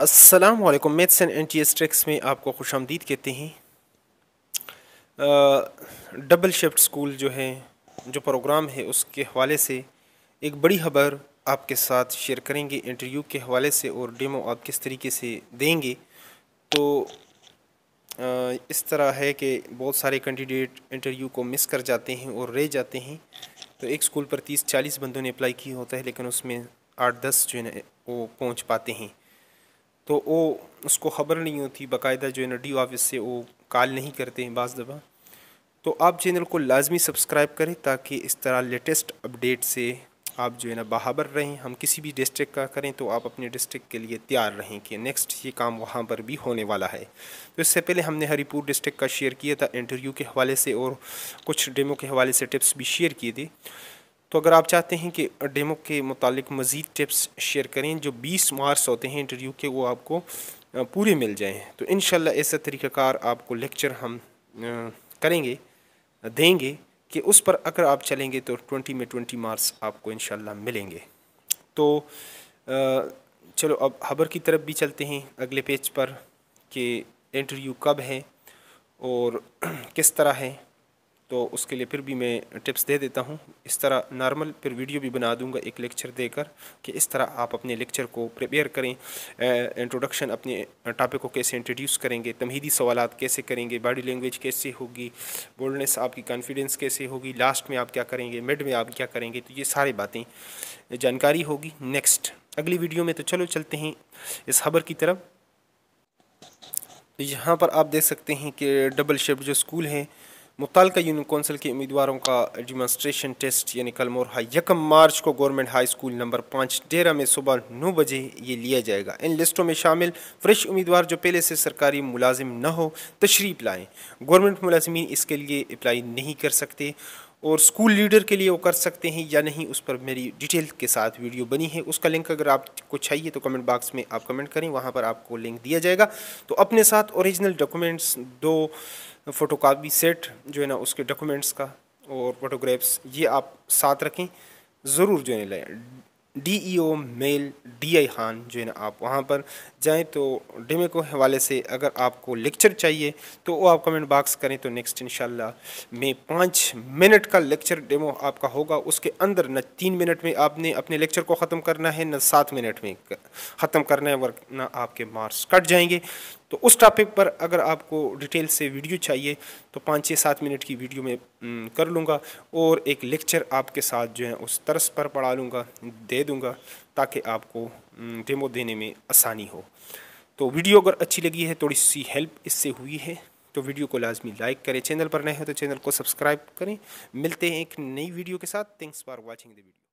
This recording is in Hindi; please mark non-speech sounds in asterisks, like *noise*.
अस्सलाम वालेकुम maths and N T S tricks में आपको खुश आमदीद कहते हैं डबल शिफ्ट स्कूल जो है जो प्रोग्राम है उसके हवाले से एक बड़ी खबर आपके साथ शेयर करेंगे इंटरव्यू के हवाले से और डेमो आप किस तरीके से देंगे तो आ, इस तरह है कि बहुत सारे कैंडिडेट इंटरव्यू को मिस कर जाते हैं और रह जाते हैं तो एक स्कूल पर तीस चालीस बंदों ने अप्लाई किया होता है लेकिन उसमें आठ दस जो है वो पहुँच पाते हैं तो वो उसको खबर नहीं होती बाकायदा जो है ना डी ऑफिस से वो कॉल नहीं करते हैं बाज़ दफ़ा तो आप चैनल को लाजमी सब्सक्राइब करें ताकि इस तरह लेटेस्ट अपडेट से आप जो है ना बहाबर रहें हम किसी भी डिस्ट्रिक्ट का करें तो आप अपने डिस्ट्रिक्ट के लिए तैयार रहें कि नेक्स्ट ये काम वहाँ पर भी होने वाला है तो इससे पहले हमने हरीपुर डिस्ट्रिक्ट का शेयर किया था इंटरव्यू के हवाले से और कुछ डेमो के हवाले से टिप्स भी शेयर किए थे तो अगर आप चाहते हैं कि डेमो के मुतालिक मज़ीद टिप्स शेयर करें जो 20 मार्च होते हैं इंटरव्यू के वो आपको पूरे मिल जाएँ तो इन ऐसा तरीक़ाकार आपको लेक्चर हम करेंगे देंगे कि उस पर अगर आप चलेंगे तो 20 में 20 मार्क्स आपको इन मिलेंगे तो चलो अब खबर की तरफ भी चलते हैं अगले पेज पर कि इंटरव्यू कब है और *clears throat* किस तरह है तो उसके लिए फिर भी मैं टिप्स दे देता हूँ इस तरह नॉर्मल फिर वीडियो भी बना दूंगा एक लेक्चर देकर कि इस तरह आप अपने लेक्चर को प्रिपेयर करें इंट्रोडक्शन अपने टॉपिक को कैसे इंट्रोड्यूस करेंगे तमहीदी सवाल कैसे करेंगे बॉडी लैंग्वेज कैसे होगी बोल्डनेस आपकी कॉन्फिडेंस कैसे होगी लास्ट में आप क्या करेंगे मिड में आप क्या करेंगे तो ये सारी बातें जानकारी होगी नेक्स्ट अगली वीडियो में तो चलो चलते हैं इस खबर की तरफ यहाँ पर आप देख सकते हैं कि डबल शिफ्ट जो स्कूल हैं मुतल यूनियन कौंसिल के उम्मीदवारों का डिमॉन्स्ट्रेशन टेस्ट यानी कल मोरहा यकम मार्च को गवर्नमेंट हाई स्कूल नंबर पाँच डेरा में सुबह नौ बजे ये लिया जाएगा इन लिस्टों में शामिल फ्रेश उम्मीदवार जो पहले से सरकारी मुलाजिम न हो तशरीफ लाएँ गवर्नमेंट मुलाजमी इसके लिए अप्लाई नहीं कर सकते और स्कूल लीडर के लिए वो कर सकते हैं या नहीं उस पर मेरी डिटेल के साथ वीडियो बनी है उसका लिंक अगर आपको चाहिए तो कमेंट बॉक्स में आप कमेंट करें वहाँ पर आपको लिंक दिया जाएगा तो अपने साथ ओरिजिनल डॉक्यूमेंट्स दो फोटोकॉपी सेट जो है ना उसके डॉक्यूमेंट्स का और फोटोग्राफ्स ये आप साथ रखें ज़रूर जो है ना D E O male D I Khan जो है ना आप वहाँ पर जाएं तो डेमे e को हवाले से अगर आपको लेक्चर चाहिए तो वो आप कमेंट बॉक्स करें तो नेक्स्ट इन में पाँच मिनट का लेक्चर डेमो आपका होगा उसके अंदर न तीन मिनट में आपने अपने लेक्चर को ख़त्म करना है न सात मिनट में ख़त्म करना है ना आपके मार्क्स कट जाएंगे तो उस टॉपिक पर अगर आपको डिटेल से वीडियो चाहिए तो पाँच छः सात मिनट की वीडियो में कर लूँगा और एक लेक्चर आपके साथ जो है उस तरस पर पढ़ा लूँगा दे दूँगा ताकि आपको डेमो देने में आसानी हो तो वीडियो अगर अच्छी लगी है थोड़ी सी हेल्प इससे हुई है तो वीडियो को लाजमी लाइक करें चैनल पर नए हो तो चैनल को सब्सक्राइब करें मिलते हैं एक नई वीडियो के साथ thanks for watching the video